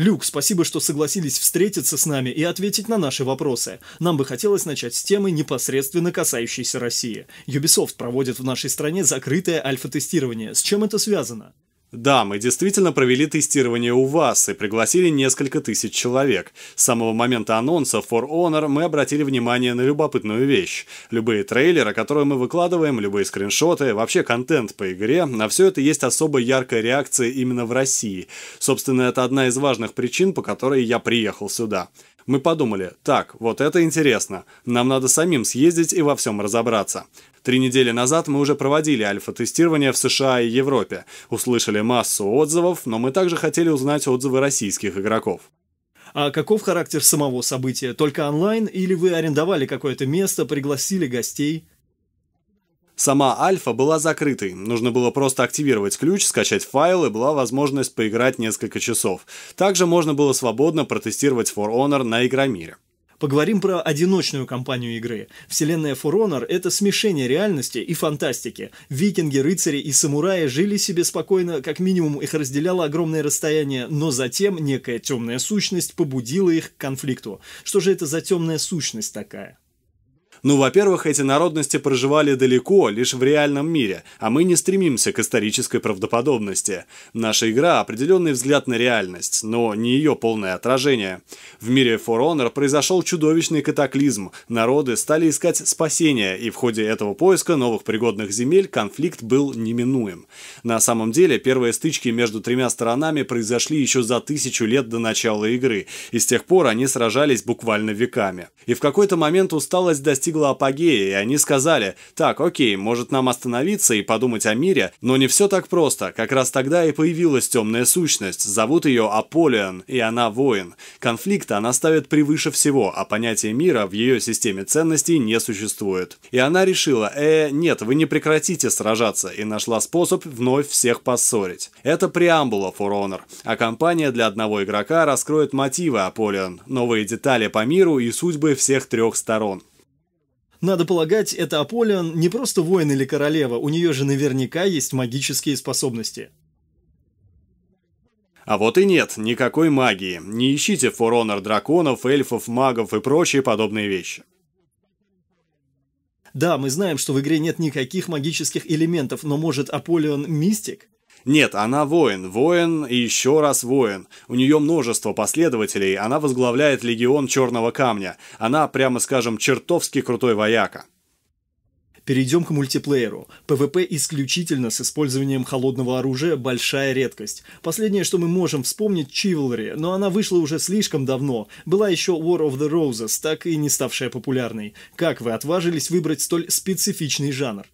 Люк, спасибо, что согласились встретиться с нами и ответить на наши вопросы. Нам бы хотелось начать с темы, непосредственно касающейся России. Ubisoft проводит в нашей стране закрытое альфа-тестирование. С чем это связано? Да, мы действительно провели тестирование у вас и пригласили несколько тысяч человек. С самого момента анонса For Honor мы обратили внимание на любопытную вещь. Любые трейлеры, которые мы выкладываем, любые скриншоты, вообще контент по игре, на все это есть особо яркая реакция именно в России. Собственно, это одна из важных причин, по которой я приехал сюда. Мы подумали, так, вот это интересно, нам надо самим съездить и во всем разобраться. Три недели назад мы уже проводили альфа-тестирование в США и Европе, услышали массу отзывов, но мы также хотели узнать отзывы российских игроков. А каков характер самого события? Только онлайн или вы арендовали какое-то место, пригласили гостей? Сама альфа была закрытой, нужно было просто активировать ключ, скачать файл и была возможность поиграть несколько часов. Также можно было свободно протестировать For Honor на Игромире. Поговорим про одиночную кампанию игры. Вселенная For Honor — это смешение реальности и фантастики. Викинги, рыцари и самураи жили себе спокойно, как минимум их разделяло огромное расстояние, но затем некая темная сущность побудила их к конфликту. Что же это за темная сущность такая? Ну, во-первых, эти народности проживали далеко, лишь в реальном мире, а мы не стремимся к исторической правдоподобности. Наша игра – определенный взгляд на реальность, но не ее полное отражение. В мире For Honor произошел чудовищный катаклизм, народы стали искать спасения, и в ходе этого поиска новых пригодных земель конфликт был неминуем. На самом деле, первые стычки между тремя сторонами произошли еще за тысячу лет до начала игры, и с тех пор они сражались буквально веками. И в какой-то момент усталость достигла достигла апогея, и они сказали, так, окей, может нам остановиться и подумать о мире, но не все так просто. Как раз тогда и появилась темная сущность, зовут ее Аполлиан, и она воин. Конфликт она ставит превыше всего, а понятие мира в ее системе ценностей не существует. И она решила, э, нет, вы не прекратите сражаться, и нашла способ вновь всех поссорить. Это преамбула For Honor, а компания для одного игрока раскроет мотивы Аполлиан, новые детали по миру и судьбы всех трех сторон. Надо полагать, это Аполлион не просто воин или королева, у нее же наверняка есть магические способности. А вот и нет, никакой магии. Не ищите в For Honor драконов, эльфов, магов и прочие подобные вещи. Да, мы знаем, что в игре нет никаких магических элементов, но может Аполлион мистик? Нет, она воин, воин и еще раз воин. У нее множество последователей, она возглавляет легион Черного Камня. Она, прямо скажем, чертовски крутой вояка. Перейдем к мультиплееру. ПВП исключительно с использованием холодного оружия – большая редкость. Последнее, что мы можем вспомнить – Chivalry, но она вышла уже слишком давно. Была еще War of the Roses, так и не ставшая популярной. Как вы отважились выбрать столь специфичный жанр?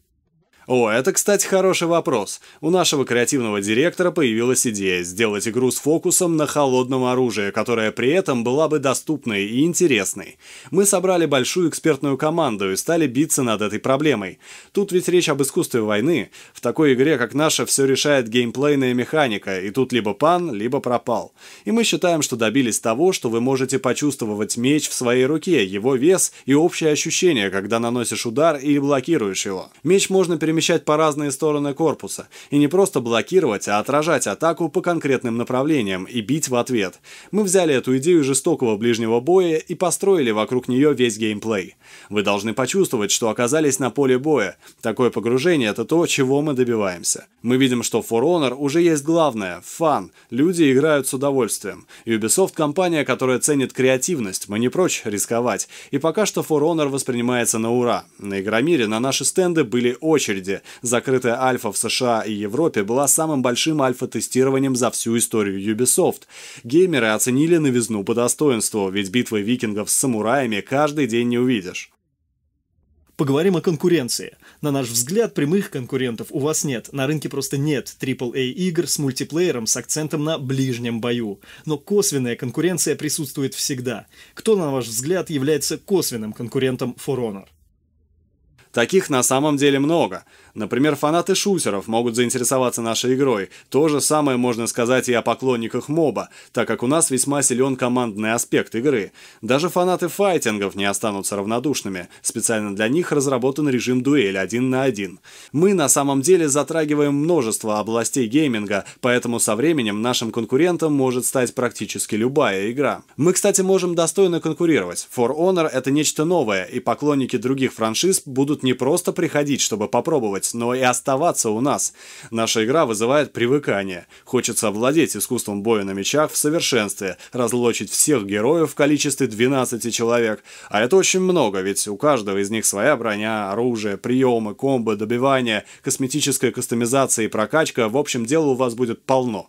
О, это, кстати, хороший вопрос. У нашего креативного директора появилась идея сделать игру с фокусом на холодном оружии, которая при этом была бы доступной и интересной. Мы собрали большую экспертную команду и стали биться над этой проблемой. Тут ведь речь об искусстве войны. В такой игре, как наша, все решает геймплейная механика, и тут либо пан, либо пропал. И мы считаем, что добились того, что вы можете почувствовать меч в своей руке, его вес и общее ощущение, когда наносишь удар или блокируешь его. Меч можно переместить перемещать по разные стороны корпуса и не просто блокировать, а отражать атаку по конкретным направлениям и бить в ответ. Мы взяли эту идею жестокого ближнего боя и построили вокруг нее весь геймплей. Вы должны почувствовать, что оказались на поле боя. Такое погружение – это то, чего мы добиваемся. Мы видим, что For Honor уже есть главное – фан. Люди играют с удовольствием. Ubisoft – компания, которая ценит креативность, мы не прочь рисковать. И пока что For Honor воспринимается на ура. На Игромире на наши стенды были очереди Android. Закрытая альфа в США и Европе была самым большим альфа-тестированием за всю историю Ubisoft. Геймеры оценили новизну по достоинству, ведь битвы викингов с самураями каждый день не увидишь поговорим о конкуренции. На наш взгляд, прямых конкурентов у вас нет. На рынке просто нет AAA игр с мультиплеером с акцентом на ближнем бою. Но косвенная конкуренция присутствует всегда. Кто, на ваш взгляд, является косвенным конкурентом For Honor? Таких на самом деле много. Например, фанаты шутеров могут заинтересоваться нашей игрой. То же самое можно сказать и о поклонниках моба, так как у нас весьма силен командный аспект игры. Даже фанаты файтингов не останутся равнодушными. Специально для них разработан режим дуэль один на один. Мы на самом деле затрагиваем множество областей гейминга, поэтому со временем нашим конкурентом может стать практически любая игра. Мы, кстати, можем достойно конкурировать. For Honor — это нечто новое, и поклонники других франшиз будут не просто приходить, чтобы попробовать, работать, но и оставаться у нас. Наша игра вызывает привыкание. Хочется овладеть искусством боя на мечах в совершенстве, разлочить всех героев в количестве 12 человек. А это очень много, ведь у каждого из них своя броня, оружие, приемы, комбо, добивания, косметическая кастомизация и прокачка. В общем, дела у вас будет полно.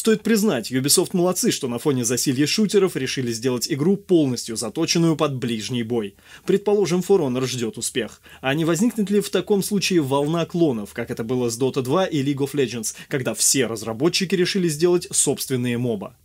Стоит признать, Ubisoft молодцы, что на фоне засилья шутеров решили сделать игру полностью заточенную под ближний бой. Предположим, For Honor ждет успех. А не возникнет ли в таком случае волна клонов, как это было с Dota 2 и League of Legends, когда все разработчики решили сделать собственные моба?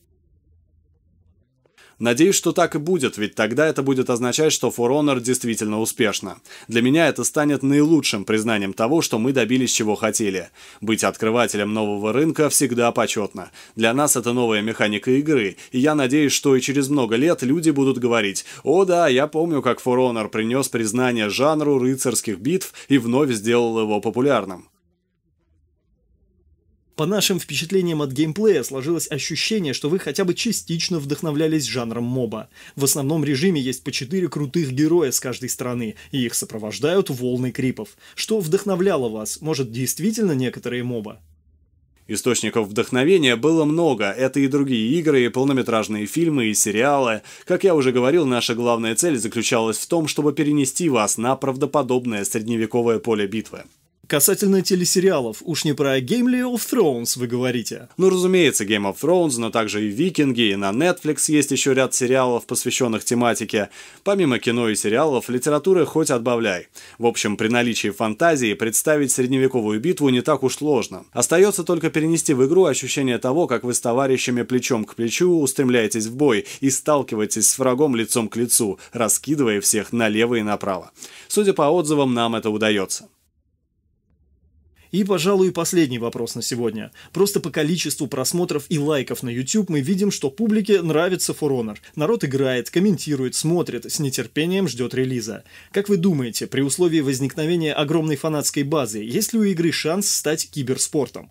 Надеюсь, что так и будет, ведь тогда это будет означать, что For Honor действительно успешна. Для меня это станет наилучшим признанием того, что мы добились чего хотели. Быть открывателем нового рынка всегда почетно. Для нас это новая механика игры, и я надеюсь, что и через много лет люди будут говорить «О да, я помню, как For Honor принес признание жанру рыцарских битв и вновь сделал его популярным». По нашим впечатлениям от геймплея сложилось ощущение, что вы хотя бы частично вдохновлялись жанром моба. В основном режиме есть по четыре крутых героя с каждой стороны, и их сопровождают волны крипов. Что вдохновляло вас? Может, действительно некоторые моба? Источников вдохновения было много, это и другие игры, и полнометражные фильмы, и сериалы. Как я уже говорил, наша главная цель заключалась в том, чтобы перенести вас на правдоподобное средневековое поле битвы. Касательно телесериалов, уж не про Game ли of Thrones вы говорите? Ну, разумеется, Game of Thrones, но также и Викинги, и на Netflix есть еще ряд сериалов, посвященных тематике. Помимо кино и сериалов, литературы хоть отбавляй. В общем, при наличии фантазии представить средневековую битву не так уж сложно. Остается только перенести в игру ощущение того, как вы с товарищами плечом к плечу устремляетесь в бой и сталкиваетесь с врагом лицом к лицу, раскидывая всех налево и направо. Судя по отзывам, нам это удается. И, пожалуй, последний вопрос на сегодня. Просто по количеству просмотров и лайков на YouTube мы видим, что публике нравится For Honor. Народ играет, комментирует, смотрит, с нетерпением ждет релиза. Как вы думаете, при условии возникновения огромной фанатской базы, есть ли у игры шанс стать киберспортом?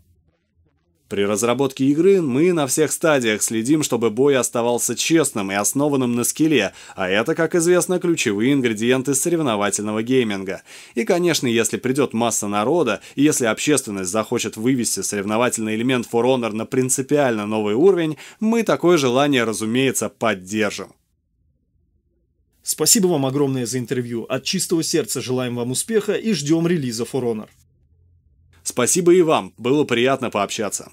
При разработке игры мы на всех стадиях следим, чтобы бой оставался честным и основанным на скилле, а это, как известно, ключевые ингредиенты соревновательного гейминга. И, конечно, если придет масса народа, и если общественность захочет вывести соревновательный элемент For Honor на принципиально новый уровень, мы такое желание, разумеется, поддержим. Спасибо вам огромное за интервью. От чистого сердца желаем вам успеха и ждем релиза For Honor. Спасибо и вам, было приятно пообщаться.